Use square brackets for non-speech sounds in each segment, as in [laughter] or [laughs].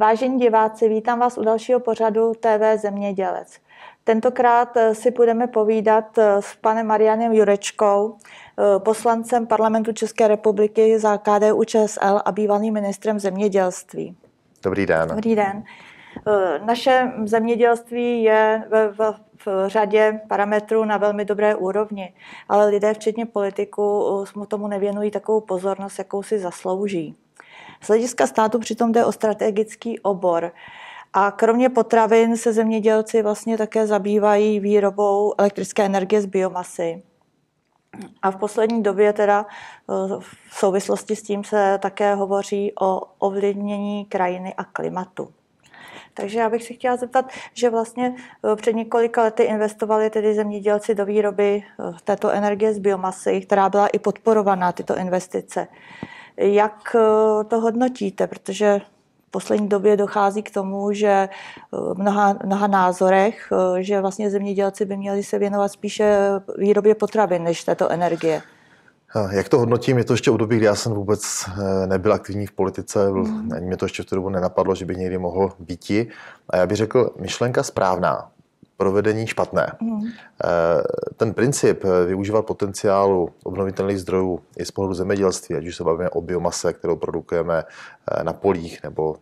Vážení diváci, vítám vás u dalšího pořadu TV Zemědělec. Tentokrát eh, si budeme povídat eh, s panem Marianem Jurečkou, eh, poslancem parlamentu České republiky za KDU ČSL a bývalým ministrem zemědělství. Dobrý den. Dobrý den. Naše zemědělství je v, v, v řadě parametrů na velmi dobré úrovni, ale lidé, včetně politiků, tomu nevěnují takovou pozornost, jakou si zaslouží. Z hlediska státu přitom jde o strategický obor. A kromě potravin se zemědělci vlastně také zabývají výrobou elektrické energie z biomasy. A v poslední době teda eh, v souvislosti s tím se také hovoří o ovlivnění krajiny a klimatu. Takže já bych si chtěla zeptat, že vlastně eh, před několika lety investovali tedy zemědělci do výroby eh, této energie z biomasy, která byla i podporovaná, tyto investice. Jak eh, to hodnotíte? Protože v poslední době dochází k tomu, že v eh, mnoha, mnoha názorech, eh, že vlastně zemědělci by měli se věnovat spíše výrobě potravin než této energie. Jak to hodnotím? Je to ještě období, kdy já jsem vůbec nebyl aktivní v politice, mhm. ani mě to ještě v tu dobu nenapadlo, že by někdy mohl býti. A já bych řekl, myšlenka správná provedení špatné. Mhm. Eh, ten princip eh, využívat potenciálu obnovitelných zdrojů i z pohledu zemědělství, ať už se bavíme o biomase, kterou produkujeme eh, na polích nebo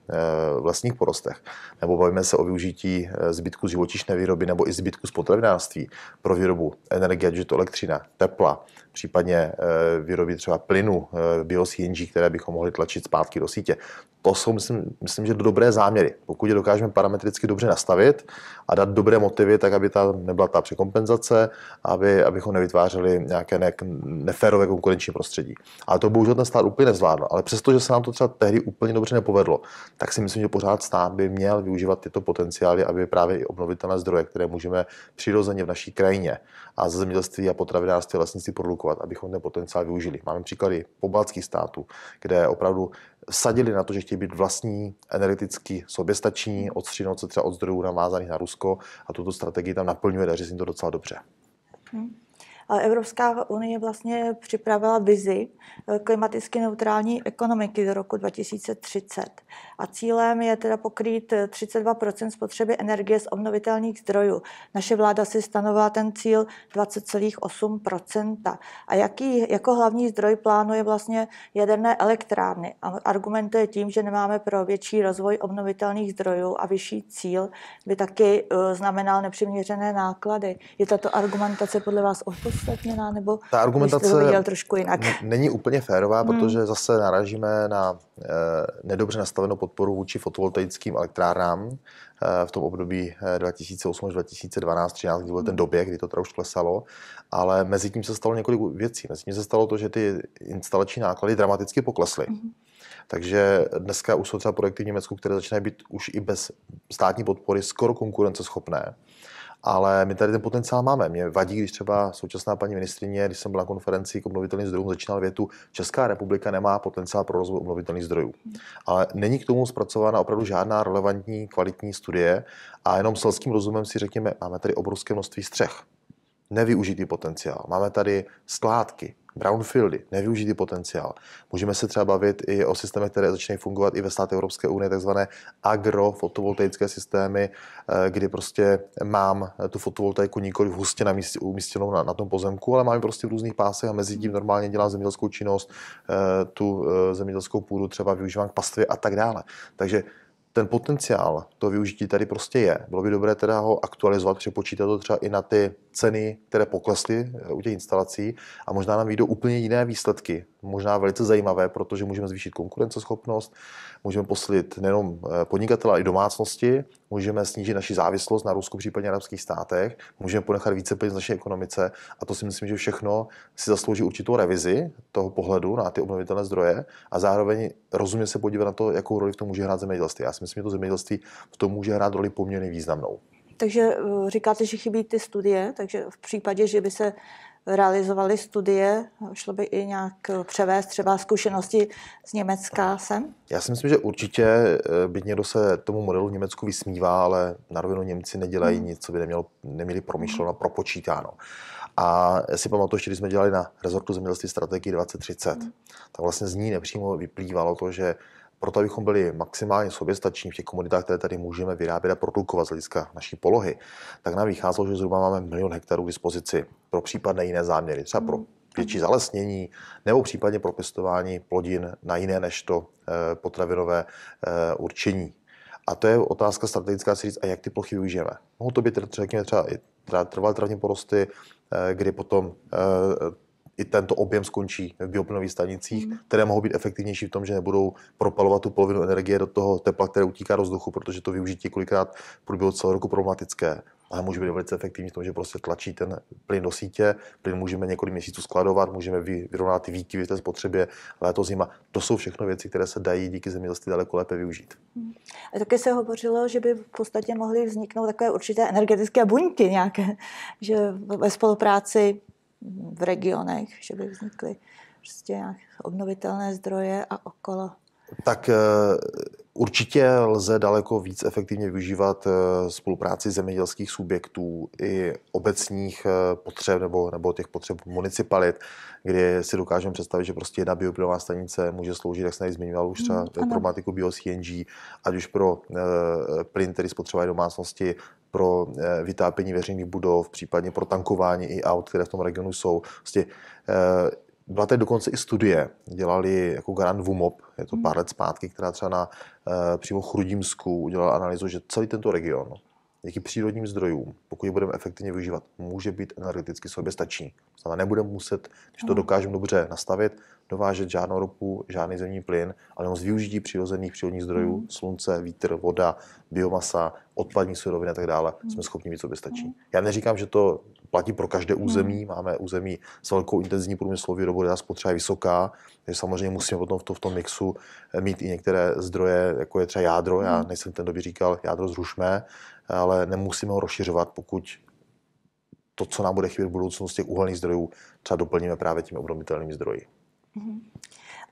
vlastních porostech, nebo bavíme se o využití zbytku živočišné výroby nebo i zbytku z potravinářství pro výrobu energie, ať už je to elektřina, tepla, případně eh, výroby třeba plynu, eh, bio-CNG, které bychom mohli tlačit zpátky do sítě. To jsou, myslím, myslím, že dobré záměry. Pokud je dokážeme parametricky dobře nastavit a dát dobré motivy, tak aby tam nebyla ta překompenzace, aby, abychom nevytvářeli nějaké ne, neférové konkurenční prostředí. Ale to bohužel ten stát úplně nezvládl. Ale přesto, že se nám to třeba tehdy úplně dobře nepovedlo, tak si myslím, že pořád stát by měl využívat tyto potenciály, aby právě i obnovitelné zdroje, které můžeme přirozeně v naší krajině a ze zemědělství a potravinářství a lesnictví produkovat, aplikovat, abychom ten potenciál využili. Máme příklady pobaltských států, kde opravdu sadili na to, že chtějí být vlastní, energeticky soběstační, odstřinout se třeba od zdrojů navázaných na Rusko a tuto strategii tam naplňuje, daří se jim to docela dobře. Hmm. Evropská unie vlastně připravila vizi eh, klimaticky neutrální ekonomiky do roku 2030. A cílem je teda pokrýt 32 eh, spotřeby energie z obnovitelných zdrojů. Naše vláda si stanovila ten cíl 20,8 A jaký jako hlavní zdroj plánuje vlastně jaderné elektrárny? Argumentuje tím, že nemáme pro větší rozvoj obnovitelných zdrojů a vyšší cíl by taky eh, znamenal nepřiměřené náklady. Je tato argumentace podle vás odpustná? opodstatněná, nebo ta argumentace to viděl trošku jinak? N- není úplně férová, hmm. protože zase narážíme na e, nedobře nastavenou podporu vůči fotovoltaickým elektrárnám e, v tom období 2008 eh, až 2012 13 kdy byl ten hmm. době, kdy to teda už klesalo, ale mezi tím se stalo několik věcí. Mezi tím se stalo to, že ty instalační náklady dramaticky poklesly. Hmm. Takže dneska už jsou třeba projekty v Německu, které začínají být už i bez státní podpory skoro konkurenceschopné ale my tady ten potenciál máme. Mě vadí, když třeba současná paní ministrině, když jsem byl na konferenci k obnovitelným zdrojům, začínal větu, Česká republika nemá potenciál pro rozvoj obnovitelných zdrojů. Ale není k tomu zpracována opravdu žádná relevantní kvalitní studie a jenom selským rozumem si řekněme, máme tady obrovské množství střech nevyužitý potenciál. Máme tady skládky, brownfieldy, nevyužitý potenciál. Můžeme se třeba bavit i o systémech, které začínají fungovat i ve státech Evropské unie, takzvané agrofotovoltaické systémy, eh, kdy prostě mám tu fotovoltaiku nikoli hustě na místě, umístěnou na, na tom pozemku, ale mám prostě v různých pásech a mezi tím normálně dělám zemědělskou činnost, eh, tu eh, zemědělskou půdu třeba využívám k pastvě a tak dále. Takže ten potenciál to využití tady prostě je. Bylo by dobré teda ho aktualizovat, přepočítat to třeba i na ty ceny, které poklesly eh, u těch instalací a možná nám vyjdou úplně jiné výsledky. Možná velice zajímavé, protože můžeme zvýšit konkurenceschopnost, můžeme poslit nejenom eh, podnikatele, ale i domácnosti, můžeme snížit naši závislost na Rusku, případně arabských státech, můžeme ponechat více peněz naší ekonomice a to si myslím, že všechno si zaslouží určitou revizi toho pohledu na ty obnovitelné zdroje a zároveň rozumně se podívat na to, jakou roli v tom může hrát zemědělství. Já si myslím, že to zemědělství v tom může hrát roli poměrně významnou. Takže eh, říkáte, že chybí ty studie, takže v případě, že by se realizovali studie, šlo by i nějak eh, převést třeba zkušenosti z Německa sem? Já si myslím, že určitě, eh, byť někdo se tomu modelu v Německu vysmívá, ale na rovinu Němci nedělají hmm. nic, co by nemělo, neměli promyšleno a hmm. propočítáno. A já si pamatuju, že když jsme dělali na rezortu zemědělství strategii 2030, hmm. tak vlastně z ní nepřímo vyplývalo to, že proto, abychom byli maximálně soběstační v těch komunitách, které tady můžeme vyrábět a produkovat z hlediska naší polohy, tak nám vycházelo, že zhruba máme milion hektarů k dispozici pro případné jiné záměry, třeba pro mm. větší zalesnění nebo případně pro pěstování plodin na jiné než to eh, potravinové eh, určení. A to je otázka strategická si říct, a jak ty plochy využijeme. Mohou to být, třeba, třeba i trvalé travní porosty, eh, kdy potom i tento objem skončí v bioplynových stanicích, mm. které mohou být efektivnější v tom, že nebudou propalovat tu polovinu energie do toho tepla, které utíká do vzduchu, protože to využití je kolikrát v průběhu celého roku problematické. Ale může být velice efektivní v tom, že prostě tlačí ten plyn do sítě, plyn můžeme několik měsíců skladovat, můžeme vyrovnat ty výkyvy té spotřebě, léto, zima. To jsou všechno věci, které se dají díky zemědělství daleko lépe využít. Hmm. A taky se hovořilo, že by v podstatě mohly vzniknout takové určité energetické buňky nějaké, že ve spolupráci v regionech, že by vznikly prostě nějak obnovitelné zdroje a okolo. Tak eh, určitě lze daleko víc efektivně využívat eh, spolupráci zemědělských subjektů i obecních eh, potřeb nebo, nebo těch potřeb municipalit, kdy si dokážeme představit, že prostě jedna bioplynová stanice může sloužit, jak jsem tady zmiňoval, už hmm, třeba hmm, problematiku bio-CNG, ať už pro plyn, který spotřebuje domácnosti, pro eh, vytápění veřejných budov, případně pro tankování i aut, které v tom regionu jsou. Vlastně, byla tady dokonce i studie, dělali jako Grand VUMOP, je to hmm. pár let zpátky, která třeba na eh, přímo Chrudimsku udělala analýzu, že celý tento region no, díky přírodním zdrojům, pokud je budeme efektivně využívat, může být energeticky soběstačný. Znamená, nebudeme muset, když to hmm. dokážeme dobře nastavit, dovážet žádnou ropu, žádný zemní plyn, ale jenom z využití přirozených přírodních zdrojů, mm. slunce, vítr, voda, biomasa, odpadní suroviny a tak dále, mm. jsme schopni být soběstační. Mm. Já neříkám, že to platí pro každé mhm. území. Mm. Máme území s velkou intenzivní průmyslovou výrobou, kde spotřeba je vysoká, takže samozřejmě musíme potom v, to, v tom mixu eh, mít i některé zdroje, jako je třeba jádro. Mm. Já mhm. nejsem ten, kdo by říkal, jádro zrušme, ale nemusíme ho rozšiřovat, pokud to, co nám bude chybět v budoucnosti uhelných zdrojů, třeba doplníme právě těmi obnovitelnými zdroji. Mhm.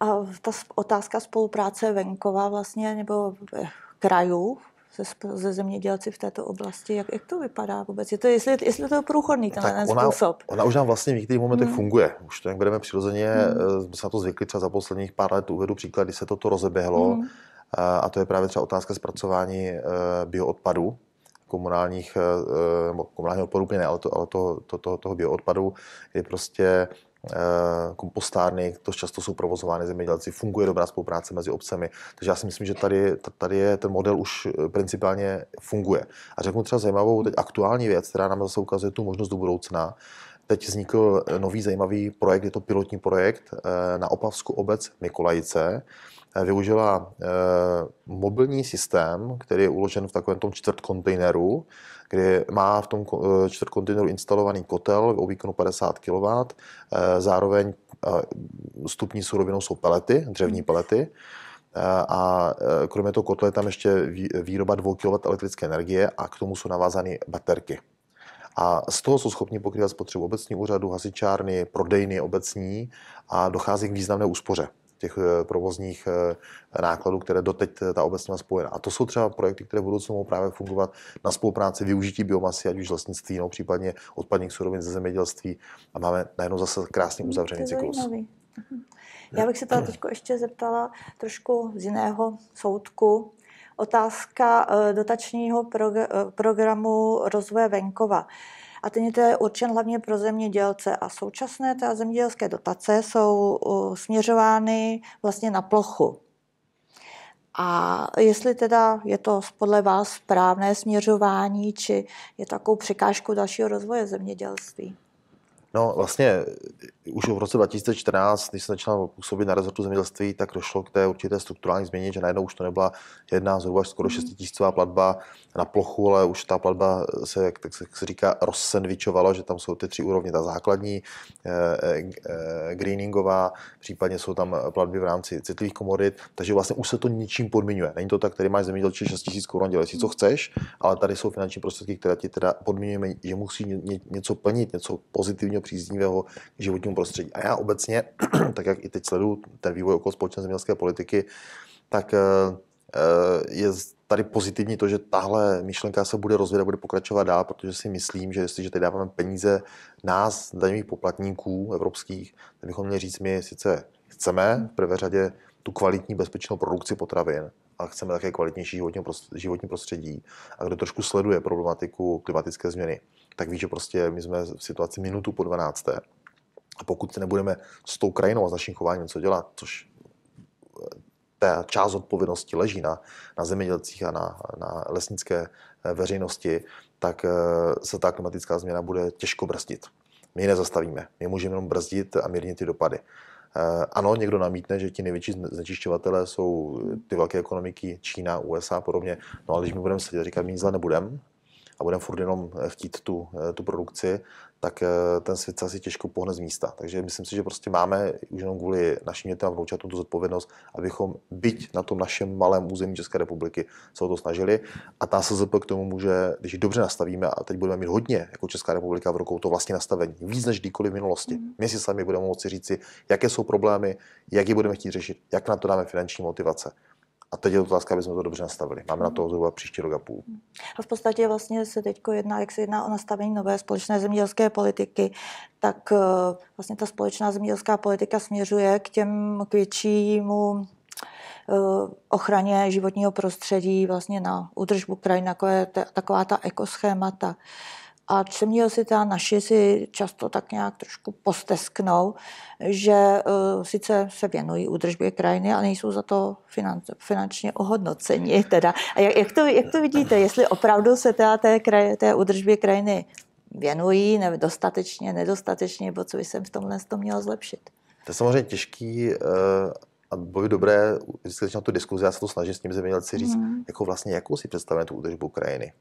A ta otázka spolupráce venkova vlastně, nebo eh, krajů se, se zemědělci v této oblasti, jak, jak to vypadá vůbec? Je to, jestli, jestli to je průchodný ten tak ona, způsob? Ona už nám vlastně v některých momentech hmm. funguje. Už to jak budeme přirozeně, hmm. jsme se na to zvykli třeba za posledních pár let, uvedu příklad, kdy se toto rozeběhlo, hmm. a to je právě třeba otázka zpracování bioodpadu, komunálních, nebo komunálního odpadu ne, ale, to, ale to, to, to, toho bioodpadu, kdy prostě Eh, kompostárny, to často jsou provozovány zemědělci, funguje dobrá spolupráce mezi obcemi. Takže já si myslím, že tady, tady je, ten model už eh, principiálně funguje. A řeknu třeba zajímavou teď aktuální věc, která nám zase ukazuje tu možnost do budoucna, Teď vznikl eh, nový zajímavý projekt, je to pilotní projekt eh, na Opavsku obec Mikolajice. Eh, využila mobilní systém, který je uložen v takovém tom čtvrt kontejneru, kde má v tom čtvrt kontejneru instalovaný kotel o výkonu 50 kW, zároveň stupní surovinou jsou pelety, dřevní hmm. pelety a kromě toho kotle je tam ještě výroba 2 kW elektrické energie a k tomu jsou navázány baterky. A z toho jsou schopni pokrývat spotřebu obecní úřadu, hasičárny, prodejny obecní a dochází k významné úspoře těch eh, provozních eh, nákladů, které doteď eh, ta obec má spojena. A to jsou třeba projekty, které budou budoucnu právě fungovat na spolupráci využití biomasy, ať už lesnictví, nebo případně odpadních surovin ze zemědělství. A máme najednou zase krásně hmm, uzavřený cyklus. Zajímavý. Mhm. Já bych se teda teď ještě zeptala trošku z jiného soudku otázka eh, dotačního eh, programu rozvoje venkova a ten je určen hlavně pro zemědělce. A současné ta zemědělské dotace jsou eh, směřovány vlastně na plochu. A jestli teda je to podle vás správné směřování, či je takovou překážkou dalšího rozvoje zemědělství? No vlastně už v roce 2014, když jsem začal působit na rezortu zemědělství, tak došlo k té určité strukturální změně, že najednou už to nebyla jedna zhruba skoro 6 mhm. tisícová platba na plochu, ale už ta platba se, jak, tak se, se říká, rozsendvičovala, že tam jsou ty tři úrovně, ta základní, e, e, greeningová, případně jsou tam platby v rámci citlivých komodit, takže vlastně už se to ničím podmiňuje. Není to tak, tady máš zemědělčí 6 tisíc korun, dělej si, co chceš, ale tady jsou finanční prostředky, které ti teda podmiňujeme, že musí něco plnit, něco pozitivního, příznivého životnímu prostředí. A já obecně, [clears throat] tak jak i teď sleduju ten vývoj okolo společné zemědělské politiky, tak eh, eh, je tady pozitivní to, že tahle myšlenka se bude rozvíjet a bude pokračovat dál, protože si myslím, že jestliže teď dáváme peníze nás, daňových poplatníků evropských, tak bychom měli říct, my sice chceme v prvé řadě tu kvalitní bezpečnou produkci potravin, a chceme také kvalitnější životní prostředí, životní prostředí. A kdo trošku sleduje problematiku klimatické změny, tak ví, že prostě my jsme v situaci minutu po 12. A pokud nebudeme s tou krajinou a s naším chováním co dělat, což eh, ta část odpovědnosti leží na, na zemědělcích a na, na lesnické eh, veřejnosti, tak eh, se ta klimatická změna bude těžko brzdit. My ji nezastavíme. My můžeme jenom brzdit a mírnit ty dopady. Ano, někdo namítne, že ti největší znečišťovatelé jsou ty velké ekonomiky Čína, USA a podobně, no ale když my budeme sedět a říkat, my nic nebudeme, a budeme furt jenom eh, chtít tu, eh, tu produkci, tak eh, ten svět se asi těžko pohne z místa. Takže myslím si, že prostě máme už jenom kvůli našim dětem a vnoučatům tu zodpovědnost, abychom byť na tom našem malém území České republiky se o to snažili. A ta SZP k tomu může, když ji dobře nastavíme, a teď budeme mít hodně jako Česká republika v rukou to vlastně nastavení, víc než kdykoliv v minulosti. My mhm. si sami budeme moci říci, jaké jsou problémy, jak je budeme chtít řešit, jak na to dáme finanční motivace. A teď je otázka, aby jsme to dobře nastavili. Máme na to mhm. zhruba příští rok a půl. A v podstatě vlastně se teď jedná, jak se jedná o nastavení nové společné zemědělské politiky, tak eh, vlastně ta společná zemědělská politika směřuje k těm k většímu eh, ochraně životního prostředí, vlastně na údržbu krajiny, jako je taková ta ekoschémata. A třemní si ta naši si často tak nějak trošku postesknou, že uh, sice se věnují údržbě krajiny, ale nejsou za to financ, finančně ohodnoceni. Hmm. Teda. A jak, jak, to, jak to vidíte, jestli opravdu se teda té, kraj, té údržbě krajiny věnují, ne, dostatečně, nedostatečně, nebo co by se v tomhle to mělo zlepšit? To je samozřejmě těžký uh a bylo dobré, vždycky tu diskuzi, já se to snažím s tím zemědělci říct, mm. jako vlastně, jakou si představujeme tu údržbu krajiny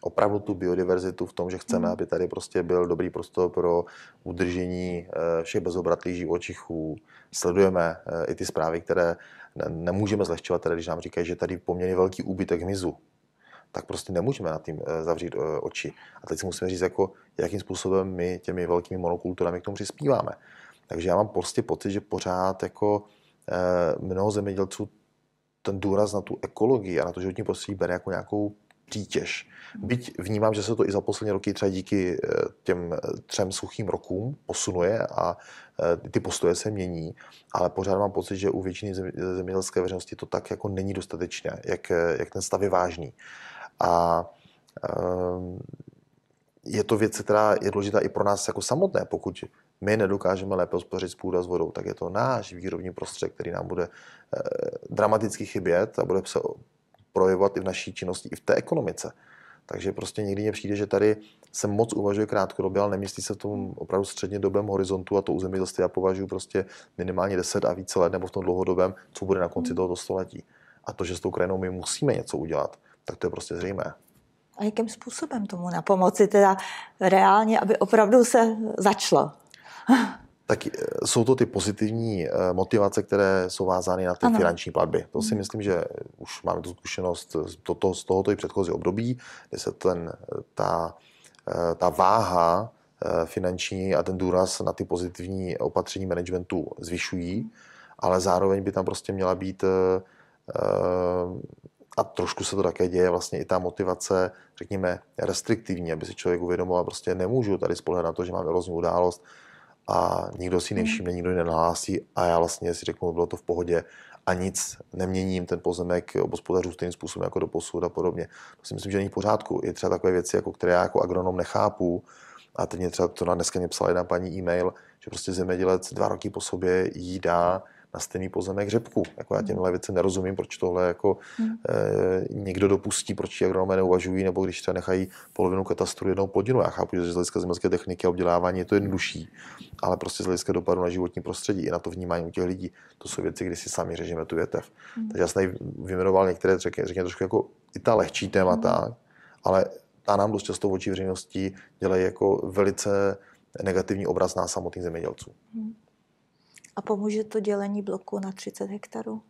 opravdu tu biodiverzitu v tom, že chceme, mm. aby tady prostě byl dobrý prostor pro udržení eh, všech bezobratlých živočichů. Sledujeme eh, i ty zprávy, které nemůžeme zlehčovat, tedy když nám říkají, že tady poměrně velký úbytek hmyzu, tak prostě nemůžeme nad tím eh, zavřít oči. A teď si musíme říct, jako, jakým způsobem my těmi velkými monokulturami k tomu přispíváme. Takže já mám prostě pocit, že pořád jako mnoho zemědělců ten důraz na tu ekologii a na to životní prostředí bere jako nějakou přítěž. Byť vnímám, že se to i za poslední roky třeba díky eh, těm eh, třem suchým rokům posunuje a eh, ty postoje se mění, ale pořád mám pocit, že u většiny zemědělské veřejnosti to tak jako není dostatečné, jak, jak ten stav je vážný. A ehm, je to věc, která je důležitá i pro nás jako samotné. Pokud my nedokážeme lépe hospodařit s půda s vodou, tak je to náš výrobní prostředek, který nám bude dramaticky chybět a bude se projevovat i v naší činnosti, i v té ekonomice. Takže prostě někdy mě přijde, že tady se moc uvažuje krátkodobě, ale nemyslí se v tom opravdu dobem horizontu a to území zase já považuji prostě minimálně 10 a více let nebo v tom dlouhodobém, co bude na konci hmm. tohoto století. A to, že s tou krajinou my musíme něco udělat, tak to je prostě zřejmé. A jakým způsobem tomu na pomoci teda reálně, aby opravdu se začalo? [laughs] tak eh, jsou to ty pozitivní eh, motivace, které jsou vázány na ty ano. finanční platby. To si mhm. myslím, že eh, už máme tu zkušenost to, to, z tohoto i předchozí období, kde se ten, ta, ta váha finanční a ten důraz na ty pozitivní opatření managementu zvyšují, ale zároveň by tam prostě měla být a trošku se to také děje, vlastně i ta motivace, řekněme, restriktivní, aby si člověk uvědomoval, prostě nemůžu tady spolehat na to, že mám erozní událost, a nikdo si hmm. nevšimne, nikdo ji nenahlásí a já vlastně si řeknu, bylo to v pohodě a nic neměním, ten pozemek obospodařů stejným způsobem jako do posud a podobně. To si myslím, že není v pořádku. Je třeba takové věci, jako které já jako agronom nechápu, a teď mě třeba to na dneska mě psala jedna paní e-mail, že prostě zemědělec dva roky po sobě jí dá na stejný pozemek řepku. Jako já těm levice hmm. nerozumím, proč tohle jako hmm. e, někdo dopustí, proč ti agronomé neuvažují, nebo když třeba nechají polovinu katastru jednou plodinu. Já chápu, že z hlediska zemědělské techniky a obdělávání je to jednodušší, ale prostě z hlediska dopadu na životní prostředí i na to vnímání u těch lidí, to jsou věci, kdy si sami řežeme tu větev. Hmm. Takže já jsem vyjmenoval některé, řekněme, trošku jako i ta lehčí témata, hmm. ale ta nám dost často v oči veřejnosti dělají jako velice negativní obraz nás samotných zemědělců. Hmm. A pomůže to dělení bloku na 30 hektarů?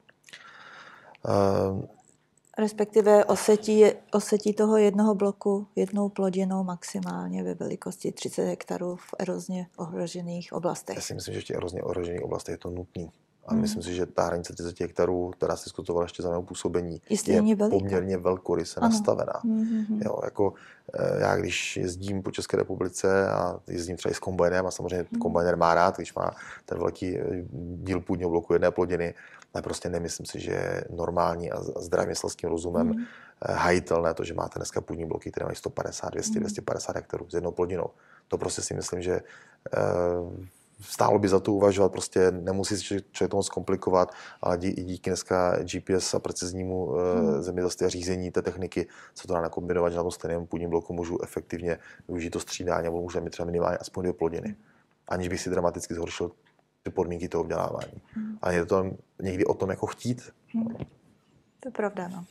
Uh, Respektive osetí, osetí toho jednoho bloku jednou plodinou maximálně ve velikosti 30 hektarů v erozně ohrožených oblastech. Já si myslím, že v těch erozně ohrožených oblastech je to nutné. A hmm. myslím si, že ta hranice 30 hektarů, která se diskutovala ještě za mého působení, Jestli je veliká. poměrně velkoryse ano. nastavená. Hmm. hmm, hmm. Jo, jako eh, já když jezdím po České republice a jezdím třeba i s kombajnem a samozřejmě hmm. kombajner má rád, když má ten velký eh, díl půdního bloku jedné plodiny, ale prostě nemyslím si, že je normální a zdravým selským rozumem hmm. Eh, hajitelné to, že máte dneska půdní bloky, které mají 150, 200, hmm. 250 hektarů s jednou plodinou. To prostě si myslím, že stálo by za to uvažovat, prostě nemusí se člověk to moc komplikovat, ale dí, i díky dneska GPS a preciznímu eh, hmm. zemědělství a řízení té techniky se to dá nakombinovat, že na tom stejném půdním bloku můžu efektivně využít to střídání a můžu mít třeba minimálně aspoň dvě plodiny, aniž bych si dramaticky zhoršil ty podmínky toho vzdělávání. Hmm. A je to někdy o tom, jako chtít. Hmm. To je pravda, no.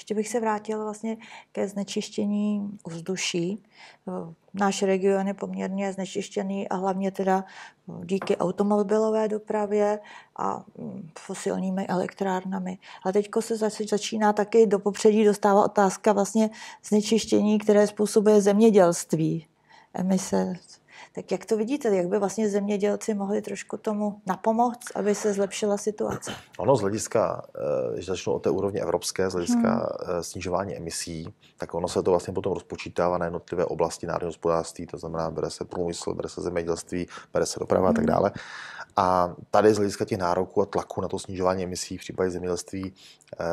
Ještě bych se vrátila vlastně ke znečištění ovzduší. Eh, náš region je poměrně znečištěný a hlavně teda eh, díky automobilové dopravě a mm, fosilními elektrárnami. A teď se začíná taky do popředí dostává otázka vlastně znečištění, které způsobuje zemědělství, emise tak jak to vidíte, jak by vlastně zemědělci mohli trošku tomu napomoc, aby se zlepšila situace? Ono z hlediska, eh, když začnu o té úrovni evropské, z hlediska hmm. Eh, snižování emisí, tak ono se to vlastně potom rozpočítává na jednotlivé oblasti národního hospodářství, to znamená, bere se průmysl, bere se zemědělství, bere se doprava hmm. a tak hmm. dále. A tady z hlediska těch nároků a tlaku na to snižování emisí v případě zemědělství eh,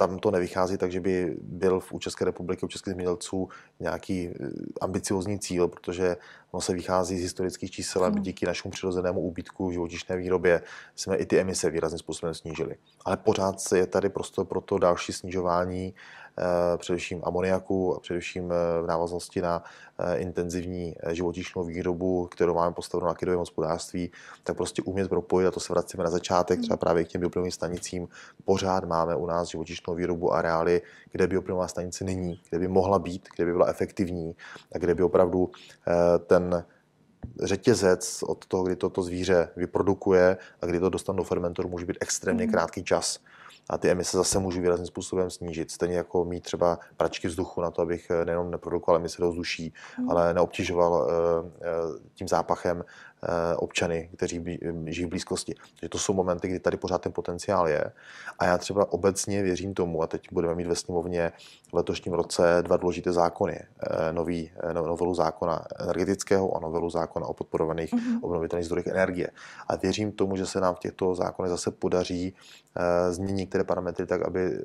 tam to nevychází tak, že by byl v u České republiky, u českých zemědělců nějaký eh, ambiciozní cíl, protože Ono se vychází z historických čísel, aby hmm. díky našemu přirozenému úbytku v živočišné výrobě jsme i ty emise výrazným způsobem snížili. Ale pořád je tady prostor pro to další snižování eh, především amoniaku a především eh, v návaznosti na eh, intenzivní živočišnou výrobu, kterou máme postavenou na kidovém hospodářství, tak prostě umět propojit, a to se vracíme na začátek, hmm. třeba právě k těm bioplynovým stanicím, pořád máme u nás živočišnou výrobu a areály, kde bioplynová stanice není, kde by mohla být, kde by byla efektivní a kde by opravdu ten ten řetězec od toho, kdy toto zvíře vyprodukuje a kdy to dostane do fermentoru, může být extrémně mm. krátký čas. A ty emise zase můžu výrazným způsobem snížit. Stejně jako mít třeba pračky vzduchu na to, abych eh, nejenom neprodukoval emise do vzduší, mm. ale neobtěžoval eh, eh, tím zápachem Eh, občany, kteří eh, žijí v blízkosti. Takže to jsou momenty, kdy tady pořád ten potenciál je. A já třeba obecně věřím tomu, a teď budeme mít ve sněmovně v letošním roce dva důležité zákony. Eh, nový, no, novelu zákona energetického a novelu zákona o podporovaných mm-hmm. obnovitelných zdrojích energie. A věřím tomu, že se nám v těchto zákonech zase podaří změnit některé parametry tak, aby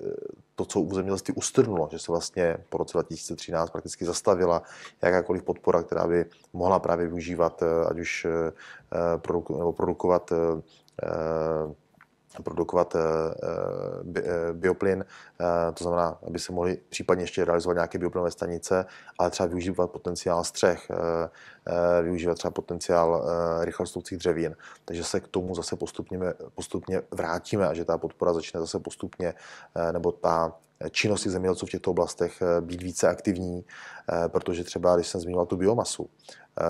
to, co u zemědělství ustrnulo, že se vlastně po roce 2013 prakticky zastavila jakákoliv podpora, která by mohla právě využívat ať už Eh, nebo produkovat eh, eh, produkovat bioplyn, to znamená, aby se mohly případně ještě realizovat nějaké bioplynové stanice, ale třeba využívat potenciál střech, využívat třeba potenciál rychlostoucích dřevin. Takže se k tomu zase postupně, postupně vrátíme a že ta podpora začne zase postupně, nebo ta činnosti zemědělců v těchto oblastech eh, být více aktivní, eh, protože třeba, když jsem zmiňoval tu biomasu, eh,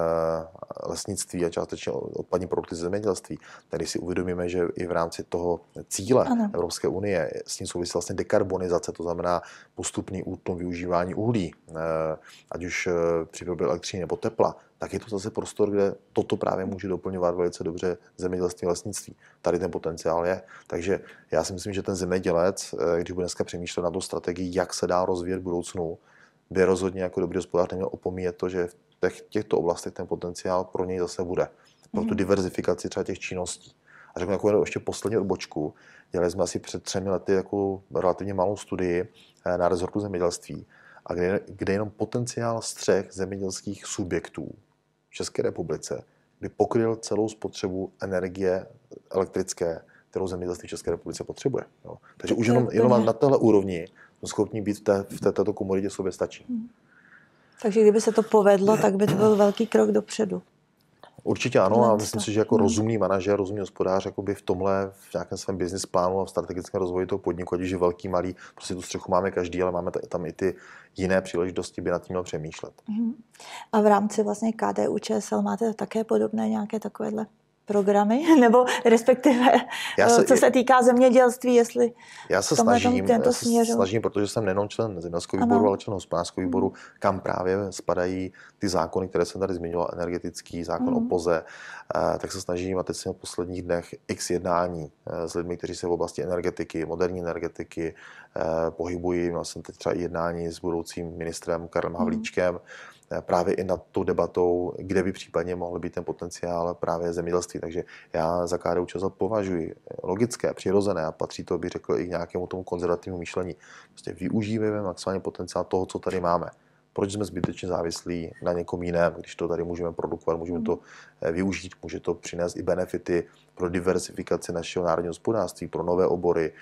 lesnictví a částečně odpadní produkty zemědělství. Tady si uvědomíme, že i v rámci toho cíle ano. Evropské unie s tím souvisí vlastně dekarbonizace, to znamená postupný útlum využívání uhlí, ať už při výrobě elektřiny nebo tepla, tak je to zase prostor, kde toto právě může doplňovat velice dobře zemědělství a lesnictví. Tady ten potenciál je. Takže já si myslím, že ten zemědělec, eh, když bude dneska přemýšlet na tu strategii, jak se dá rozvíjet v budoucnu, by rozhodně jako dobrý hospodář neměl opomíjet to, že v těch, těchto oblastech ten potenciál pro něj zase bude. Pro tu mhm. diverzifikaci třeba těch činností. A řeknu jako ještě poslední odbočku. Dělali jsme asi před třemi lety jako relativně malou studii eh, na rezortu zemědělství, a kde, kde jenom potenciál střech zemědělských subjektů České republice, kdy pokryl celou spotřebu energie elektrické, kterou zemědělství České republice potřebuje. Jo. Takže už jenom, jenom na této úrovni jsme schopni být v, té, v té, této komoditě sobě stačí. Hmm. Takže kdyby se to povedlo, tak by to byl velký krok dopředu. Určitě ano, a myslím si, že jako hmm. rozumný manažer, rozumný hospodář jako by v tomhle, v nějakém svém business plánu a v strategickém rozvoji toho podniku, ať už je velký, malý, prostě tu střechu máme každý, ale máme tam i ty jiné příležitosti, by nad tím měl přemýšlet. Hmm. A v rámci vlastně KDU ČSL máte také podobné nějaké takovéhle programy, [laughs] nebo respektive já eh, se, co se týká zemědělství, jestli já se snažím, tento já se snažím, protože jsem nejenom člen zemědělského výboru, ale člen hospodářského hmm. výboru, kam právě spadají ty zákony, které jsem tady zmiňoval, energetický zákon mm. o hmm. POZE, eh, tak se snažím a teď jsem v posledních dnech x jednání eh, s lidmi, kteří se v oblasti energetiky, moderní energetiky pohybují. Měl jsem teď třeba jednání s budoucím ministrem Karlem hmm. Havlíčkem, mm Eh, právě i nad tou debatou, kde by případně mohl být ten potenciál právě zemědělství. Takže já za KDU ČSL považuji eh, logické, přirozené a patří to, bych řekl, i k nějakému tomu konzervativnímu myšlení. Prostě využívejme maximálně potenciál toho, co tady máme proč jsme zbytečně závislí na někom jiném, když to tady můžeme produkovat, můžeme to eh, využít, může to přinést i benefity pro diversifikaci našeho národního hospodářství, pro nové obory,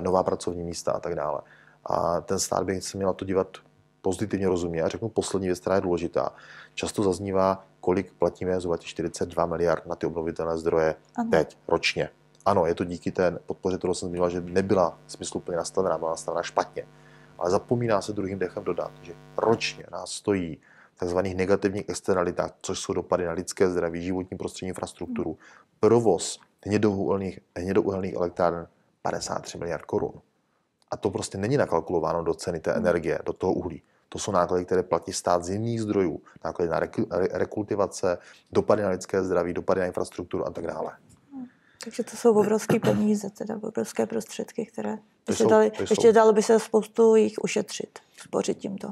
nová pracovní místa a tak dále. A ten stát by se měl to dívat pozitivně rozumě. A řeknu poslední věc, která je důležitá. Často zaznívá, kolik platíme, zhruba 42 miliard na ty obnovitelné zdroje ano. teď ročně. Ano, je to díky té podpoře, kterou jsem zmínila, že nebyla smysluplně nastavená, byla nastavená špatně. Ale zapomíná se druhým dechem dodat, že ročně nás stojí tzv. negativních externalitách, což jsou dopady na lidské zdraví, životní prostředí, infrastrukturu, hmm. provoz hnědouhelných elektráren 53 miliard korun. A to prostě není nakalkulováno do ceny té hmm. energie, do toho uhlí. To jsou náklady, které platí stát z jiných zdrojů. Náklady na rekultivace, dopady na lidské zdraví, dopady na infrastrukturu a tak dále. Hmm. Takže to jsou obrovské peníze, teda obrovské prostředky, které by se dali, ještě jsou. dalo by se spoustu jich ušetřit, spořit tímto.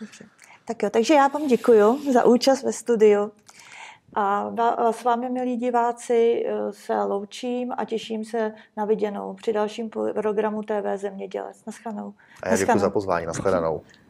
Dobře. Tak jo, takže já vám děkuji za účast ve studiu. A s vámi, milí diváci, eh, se loučím a těším se na viděnou při dalším programu TV Zemědělec. Naschledanou. A já děkuji za pozvání. Naschledanou. [laughs]